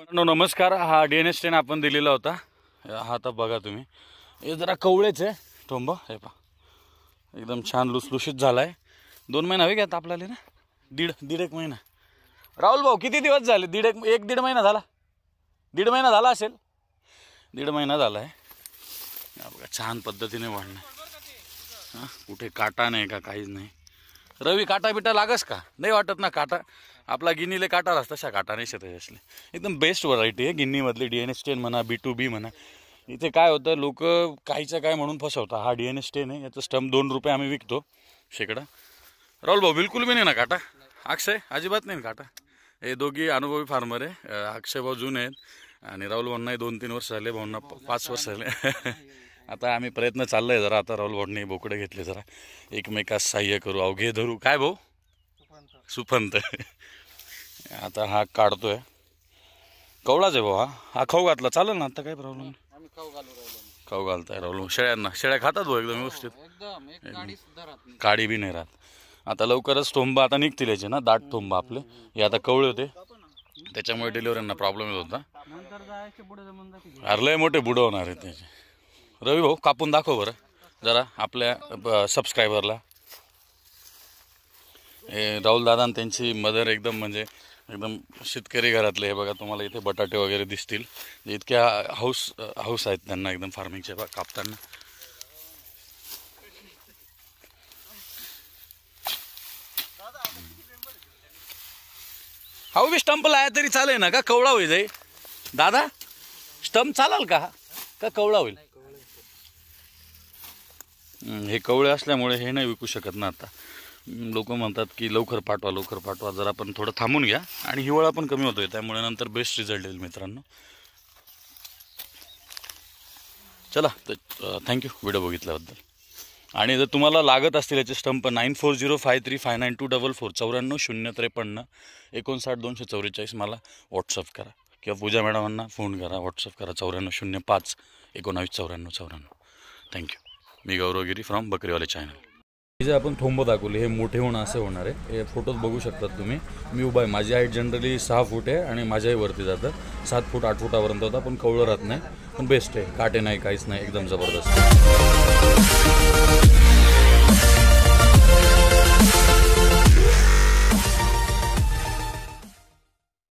पण नमस्कार हा डी एन एस टेन आपण दिलेला होता हा आता बघा तुम्ही हे जरा कवळेच आहे टोंब हे पा एकदम छान लुसलुशीत झाला आहे दोन महिना हवे घ्या आपल्याला ना दीड दीड एक महिना राहुल भाऊ किती दिवस झाले दीड एक एक दीड महिना झाला दीड महिना झाला असेल दीड महिना झाला आहे बघा छान पद्धतीने वाढणं हां कुठे काटा नाही का काहीच नाही रवी काटा बिटा लागस का नाही वाटत ना काटा आपला गिनीले काटार असतं अशा काटाने शेतात असले एकदम बेस्ट व्हरायटी आहे गिन्नीमधली डी एन एस टेन म्हणा बी टू बी म्हणा इथे काय होतं लोक काहीचं काय म्हणून फसवतात हा डी एन एस टेन आहे याचं स्टंप दोन रुपये आम्ही विकतो शेकडा राहुल भाऊ बिलकुल बी नाही ना काटा अक्षय अजिबात नाही ना काटा हे दोघी अनुभवी फार्मर आहे अक्षय भाऊ जुने आहेत आणि राहुल भाऊंनाही दोन तीन वर्ष झाले भाऊंना पाच वर्ष झाले आता आम्ही प्रयत्न चाललाय आहे जरा आता राहुल भाऊंनी बोकडे घेतले जरा एकमेकास सहाय्य करू अवघे धरू काय भाऊ सुफंत आता हा काढतोय कवळाच आहे भाऊ हा खाऊ घातला चालेल ना आता काही प्रॉब्लेम खाऊ घालताय राहुल शेळ्यांना शेळ्या खातात भाऊ एकदम व्यवस्थित काडी बी नाही राहत आता लवकरच थोंब आता निघतील याचे ना दाट थोंब आपले हे आता कवळे होते त्याच्यामुळे डिलिव्हरीना प्रॉब्लेम येत होता अरे लय मोठे बुडवणार आहे त्याचे रवी भाऊ कापून दाखव बरं जरा आपल्या सबस्क्रायबरला हे दादा आणि त्यांची मदर एकदम म्हणजे एकदम शेतकरी घरातले हे बघा तुम्हाला इथे बटाटे वगैरे दिसतील इतक्या हाऊस हाऊस आहेत त्यांना एकदम फार्मिंगचे कापताना हाऊ बी स्टंप लाया तरी चालेल ना का कवळा होईल जाई दादा स्टंप चालाल का का कवळा होईल हे कवळे असल्यामुळे हे नाही विकू शकत ना आता लोक म्हणतात की लवकर पाठवा लवकर पाठवा जर आपण थोडं थांबून घ्या आणि हिवाळा पण कमी होतोय त्यामुळे नंतर बेस्ट रिझल्ट येईल मित्रांनो चला तर थँक्यू व्हिडिओ बघितल्याबद्दल आणि जर तुम्हाला लागत असतील याचे स्टंप nine four zero five three five nine two double four चौऱ्याण्णव शून्य त्रेपन्न एकोणसाठ दोनशे चौवेचाळीस मला व्हॉट्सअप करा किंवा पूजा मॅडमांना फोन करा व्हॉट्सअप करा चौऱ्याण्णव शून्य पाच एकोणावीस चौऱ्याण्णव चौऱ्याण्णव थँक्यू मी गौरवगिरी फ्रॉम बकरीवाले चॅनल जे आपण थोंब दाखवले हे मोठे होणं असं होणार आहे हे फोटोज बघू शकतात तुम्ही मी उभा आहे माझी हाईट जनरली सहा फूट आहे आणि माझ्याही वरती जातं सात फूट आठ फुटापर्यंत होता पण कवळं राहत नाही पण बेस्ट आहे काटे नाही काहीच नाही एकदम जबरदस्त